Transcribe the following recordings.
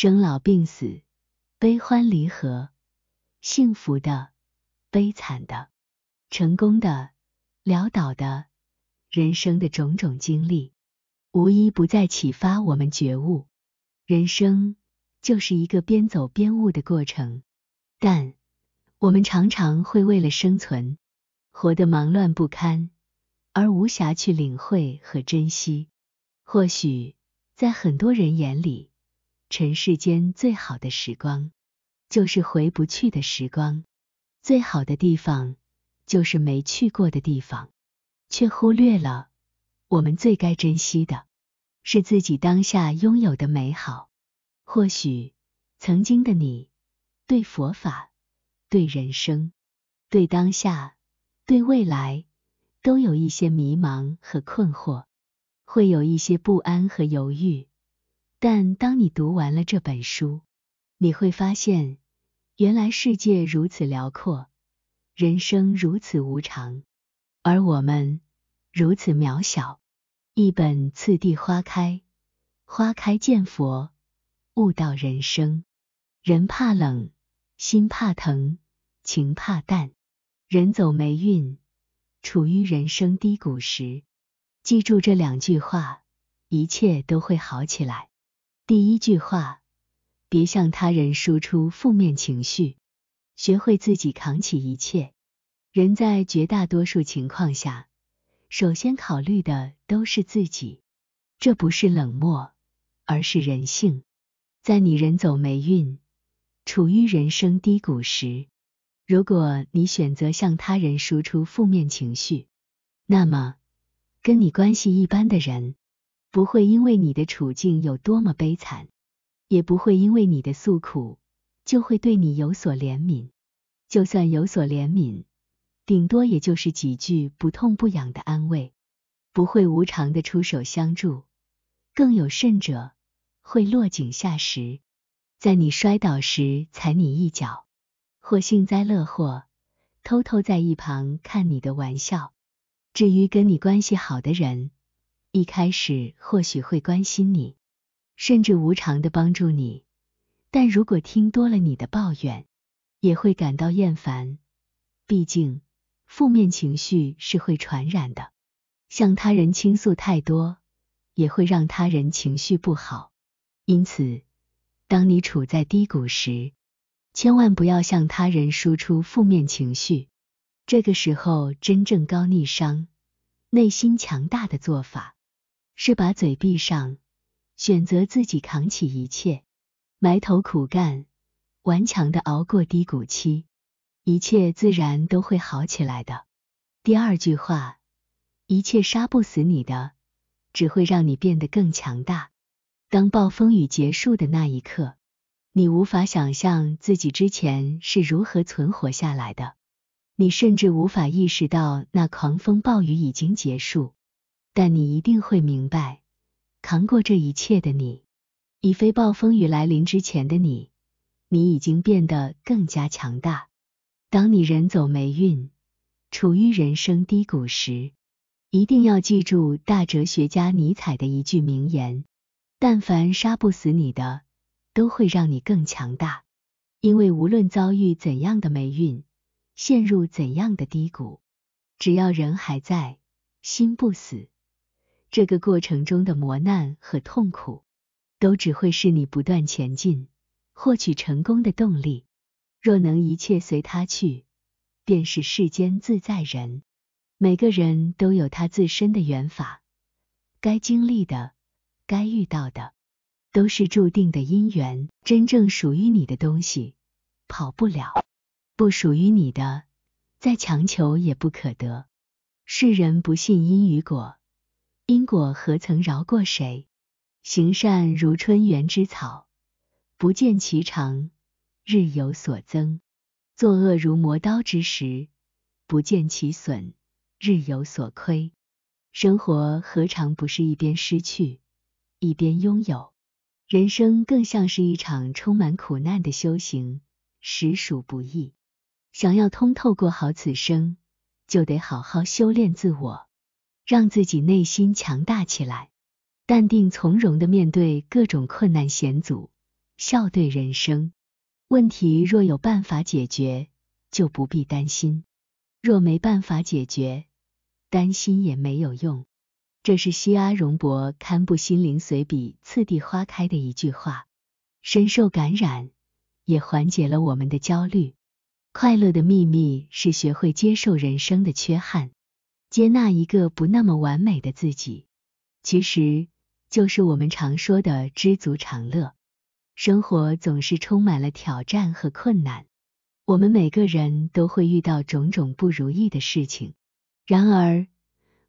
生老病死、悲欢离合、幸福的、悲惨的、成功的、潦倒的，人生的种种经历，无一不在启发我们觉悟。人生就是一个边走边悟的过程，但我们常常会为了生存，活得忙乱不堪，而无暇去领会和珍惜。或许在很多人眼里，尘世间最好的时光，就是回不去的时光；最好的地方，就是没去过的地方。却忽略了，我们最该珍惜的，是自己当下拥有的美好。或许，曾经的你，对佛法、对人生、对当下、对未来，都有一些迷茫和困惑，会有一些不安和犹豫。但当你读完了这本书，你会发现，原来世界如此辽阔，人生如此无常，而我们如此渺小。一本次第花开，花开见佛，悟道人生。人怕冷，心怕疼，情怕淡。人走霉运，处于人生低谷时，记住这两句话，一切都会好起来。第一句话，别向他人输出负面情绪，学会自己扛起一切。人在绝大多数情况下，首先考虑的都是自己，这不是冷漠，而是人性。在你人走霉运、处于人生低谷时，如果你选择向他人输出负面情绪，那么跟你关系一般的人。不会因为你的处境有多么悲惨，也不会因为你的诉苦就会对你有所怜悯。就算有所怜悯，顶多也就是几句不痛不痒的安慰，不会无偿的出手相助。更有甚者，会落井下石，在你摔倒时踩你一脚，或幸灾乐祸，偷偷在一旁看你的玩笑。至于跟你关系好的人，一开始或许会关心你，甚至无偿的帮助你，但如果听多了你的抱怨，也会感到厌烦。毕竟，负面情绪是会传染的，向他人倾诉太多，也会让他人情绪不好。因此，当你处在低谷时，千万不要向他人输出负面情绪。这个时候，真正高逆商、内心强大的做法。是把嘴闭上，选择自己扛起一切，埋头苦干，顽强的熬过低谷期，一切自然都会好起来的。第二句话，一切杀不死你的，只会让你变得更强大。当暴风雨结束的那一刻，你无法想象自己之前是如何存活下来的，你甚至无法意识到那狂风暴雨已经结束。但你一定会明白，扛过这一切的你，已非暴风雨来临之前的你，你已经变得更加强大。当你人走霉运，处于人生低谷时，一定要记住大哲学家尼采的一句名言：“但凡杀不死你的，都会让你更强大。”因为无论遭遇怎样的霉运，陷入怎样的低谷，只要人还在，心不死。这个过程中的磨难和痛苦，都只会是你不断前进、获取成功的动力。若能一切随他去，便是世间自在人。每个人都有他自身的缘法，该经历的、该遇到的，都是注定的因缘。真正属于你的东西，跑不了；不属于你的，再强求也不可得。世人不信因与果。因果何曾饶过谁？行善如春园之草，不见其长，日有所增；作恶如磨刀之石，不见其损，日有所亏。生活何尝不是一边失去，一边拥有？人生更像是一场充满苦难的修行，实属不易。想要通透过好此生，就得好好修炼自我。让自己内心强大起来，淡定从容的面对各种困难险阻，笑对人生。问题若有办法解决，就不必担心；若没办法解决，担心也没有用。这是西阿荣博堪布《心灵随笔》次第花开的一句话，深受感染，也缓解了我们的焦虑。快乐的秘密是学会接受人生的缺憾。接纳一个不那么完美的自己，其实就是我们常说的知足常乐。生活总是充满了挑战和困难，我们每个人都会遇到种种不如意的事情。然而，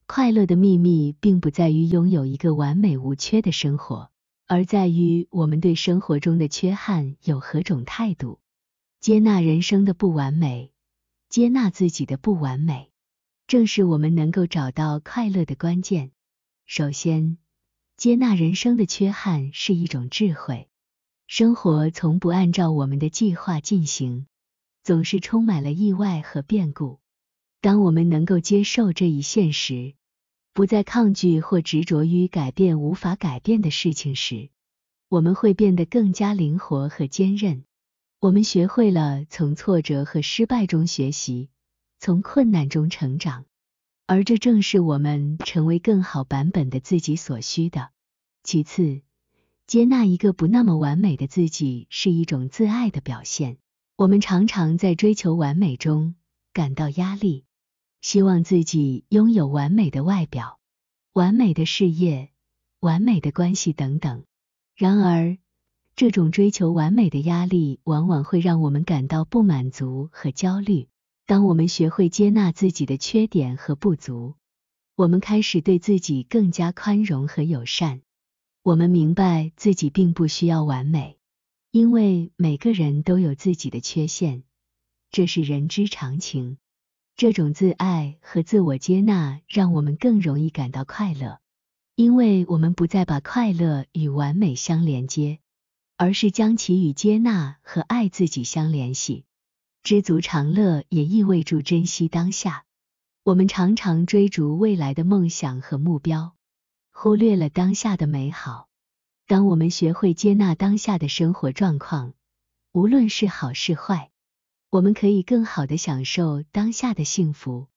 快乐的秘密并不在于拥有一个完美无缺的生活，而在于我们对生活中的缺憾有何种态度。接纳人生的不完美，接纳自己的不完美。正是我们能够找到快乐的关键。首先，接纳人生的缺憾是一种智慧。生活从不按照我们的计划进行，总是充满了意外和变故。当我们能够接受这一现实，不再抗拒或执着于改变无法改变的事情时，我们会变得更加灵活和坚韧。我们学会了从挫折和失败中学习。从困难中成长，而这正是我们成为更好版本的自己所需的。其次，接纳一个不那么完美的自己是一种自爱的表现。我们常常在追求完美中感到压力，希望自己拥有完美的外表、完美的事业、完美的关系等等。然而，这种追求完美的压力往往会让我们感到不满足和焦虑。当我们学会接纳自己的缺点和不足，我们开始对自己更加宽容和友善。我们明白自己并不需要完美，因为每个人都有自己的缺陷，这是人之常情。这种自爱和自我接纳让我们更容易感到快乐，因为我们不再把快乐与完美相连接，而是将其与接纳和爱自己相联系。知足常乐，也意味着珍惜当下。我们常常追逐未来的梦想和目标，忽略了当下的美好。当我们学会接纳当下的生活状况，无论是好是坏，我们可以更好的享受当下的幸福。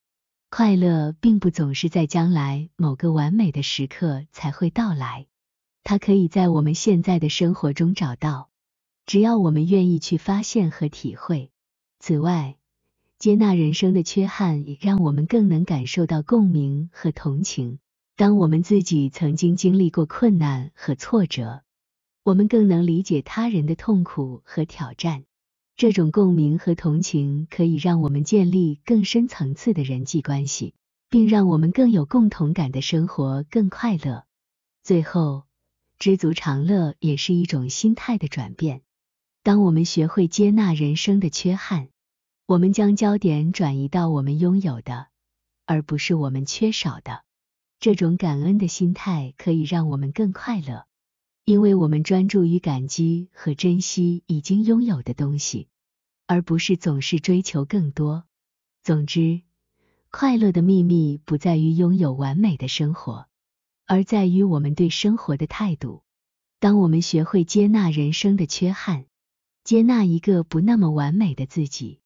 快乐并不总是在将来某个完美的时刻才会到来，它可以在我们现在的生活中找到，只要我们愿意去发现和体会。此外，接纳人生的缺憾，也让我们更能感受到共鸣和同情。当我们自己曾经经历过困难和挫折，我们更能理解他人的痛苦和挑战。这种共鸣和同情，可以让我们建立更深层次的人际关系，并让我们更有共同感的生活更快乐。最后，知足常乐也是一种心态的转变。当我们学会接纳人生的缺憾，我们将焦点转移到我们拥有的，而不是我们缺少的。这种感恩的心态可以让我们更快乐，因为我们专注于感激和珍惜已经拥有的东西，而不是总是追求更多。总之，快乐的秘密不在于拥有完美的生活，而在于我们对生活的态度。当我们学会接纳人生的缺憾，接纳一个不那么完美的自己。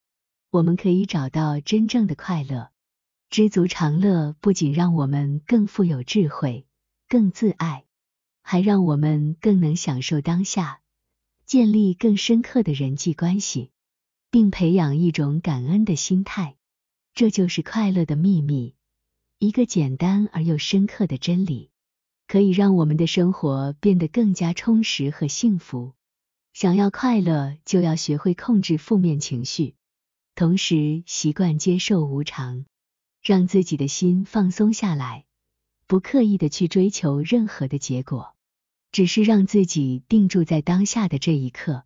我们可以找到真正的快乐，知足常乐不仅让我们更富有智慧、更自爱，还让我们更能享受当下，建立更深刻的人际关系，并培养一种感恩的心态。这就是快乐的秘密，一个简单而又深刻的真理，可以让我们的生活变得更加充实和幸福。想要快乐，就要学会控制负面情绪。同时习惯接受无常，让自己的心放松下来，不刻意的去追求任何的结果，只是让自己定住在当下的这一刻。